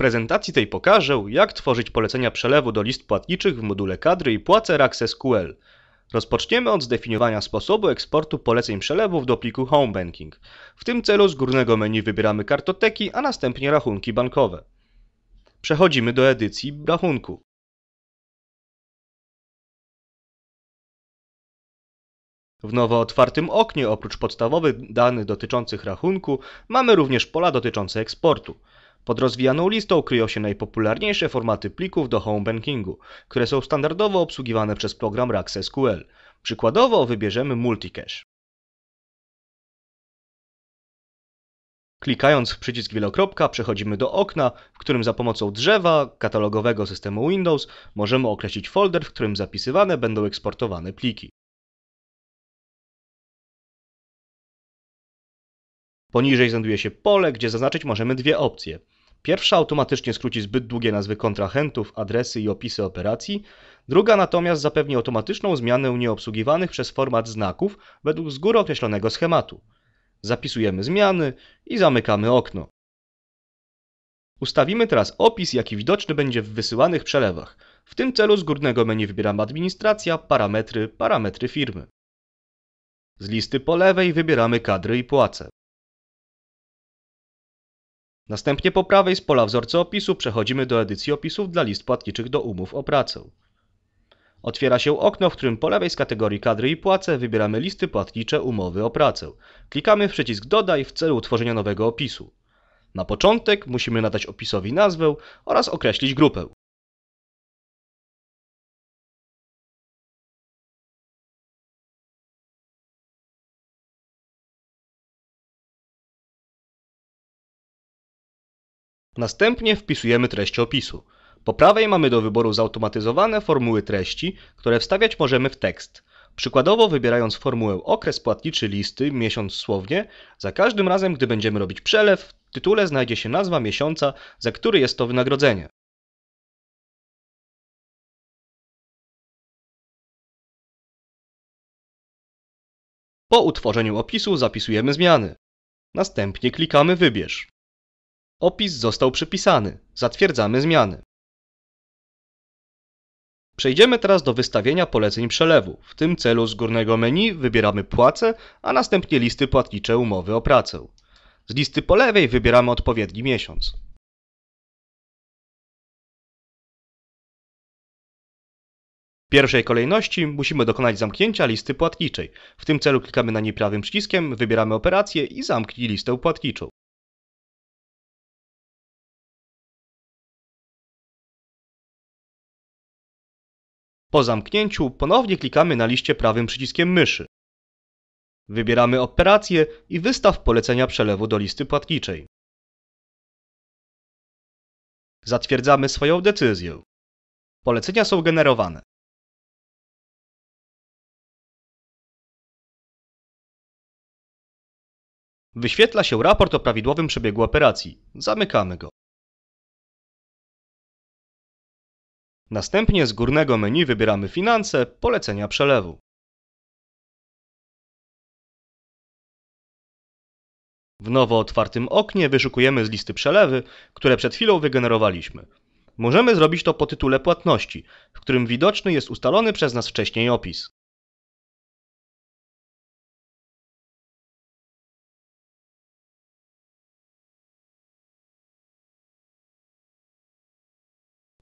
prezentacji tej pokażę, jak tworzyć polecenia przelewu do list płatniczych w module kadry i płace Access Rozpoczniemy od zdefiniowania sposobu eksportu poleceń przelewów do pliku Home Banking. W tym celu z górnego menu wybieramy kartoteki, a następnie rachunki bankowe. Przechodzimy do edycji rachunku. W nowo otwartym oknie oprócz podstawowych danych dotyczących rachunku mamy również pola dotyczące eksportu. Pod rozwijaną listą kryją się najpopularniejsze formaty plików do home bankingu, które są standardowo obsługiwane przez program SQL. Przykładowo wybierzemy Multicache. Klikając w przycisk wielokropka przechodzimy do okna, w którym za pomocą drzewa katalogowego systemu Windows możemy określić folder, w którym zapisywane będą eksportowane pliki. Poniżej znajduje się pole, gdzie zaznaczyć możemy dwie opcje. Pierwsza automatycznie skróci zbyt długie nazwy kontrahentów, adresy i opisy operacji, druga natomiast zapewni automatyczną zmianę nieobsługiwanych przez format znaków według z góry określonego schematu. Zapisujemy zmiany i zamykamy okno. Ustawimy teraz opis, jaki widoczny będzie w wysyłanych przelewach. W tym celu z górnego menu wybieramy Administracja, Parametry, Parametry firmy. Z listy po lewej wybieramy kadry i płace. Następnie po prawej z pola opisu przechodzimy do edycji opisów dla list płatniczych do umów o pracę. Otwiera się okno, w którym po lewej z kategorii kadry i płace wybieramy listy płatnicze umowy o pracę. Klikamy w przycisk dodaj w celu utworzenia nowego opisu. Na początek musimy nadać opisowi nazwę oraz określić grupę. Następnie wpisujemy treść opisu. Po prawej mamy do wyboru zautomatyzowane formuły treści, które wstawiać możemy w tekst. Przykładowo wybierając formułę okres płatniczy listy miesiąc słownie, za każdym razem gdy będziemy robić przelew, w tytule znajdzie się nazwa miesiąca, za który jest to wynagrodzenie. Po utworzeniu opisu zapisujemy zmiany. Następnie klikamy Wybierz. Opis został przypisany. Zatwierdzamy zmiany. Przejdziemy teraz do wystawienia poleceń przelewu. W tym celu z górnego menu wybieramy płace, a następnie listy płatnicze umowy o pracę. Z listy po lewej wybieramy odpowiedni miesiąc. W pierwszej kolejności musimy dokonać zamknięcia listy płatniczej. W tym celu klikamy na niej prawym przyciskiem, wybieramy operację i zamknij listę płatniczą. Po zamknięciu ponownie klikamy na liście prawym przyciskiem myszy. Wybieramy operację i wystaw polecenia przelewu do listy płatniczej. Zatwierdzamy swoją decyzję. Polecenia są generowane. Wyświetla się raport o prawidłowym przebiegu operacji. Zamykamy go. Następnie z górnego menu wybieramy Finanse, Polecenia przelewu. W nowo otwartym oknie wyszukujemy z listy przelewy, które przed chwilą wygenerowaliśmy. Możemy zrobić to po tytule płatności, w którym widoczny jest ustalony przez nas wcześniej opis.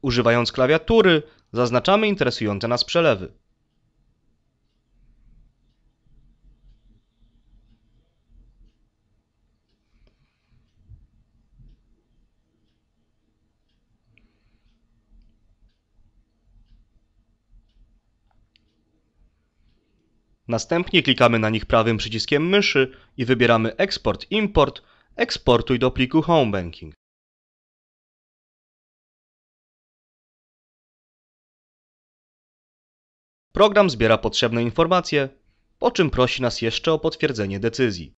Używając klawiatury zaznaczamy interesujące nas przelewy. Następnie klikamy na nich prawym przyciskiem myszy i wybieramy Export-Import, eksportuj do pliku Home Banking. Program zbiera potrzebne informacje, po czym prosi nas jeszcze o potwierdzenie decyzji.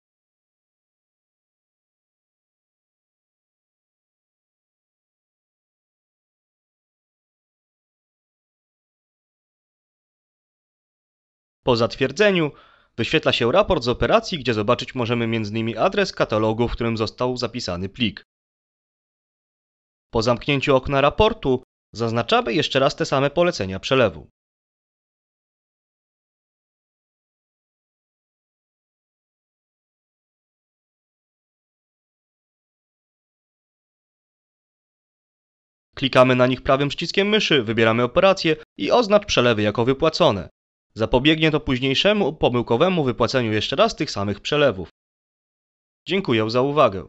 Po zatwierdzeniu wyświetla się raport z operacji, gdzie zobaczyć możemy m.in. adres katalogu, w którym został zapisany plik. Po zamknięciu okna raportu zaznaczamy jeszcze raz te same polecenia przelewu. Klikamy na nich prawym przyciskiem myszy, wybieramy operację i oznacz przelewy jako wypłacone. Zapobiegnie to późniejszemu pomyłkowemu wypłaceniu jeszcze raz tych samych przelewów. Dziękuję za uwagę.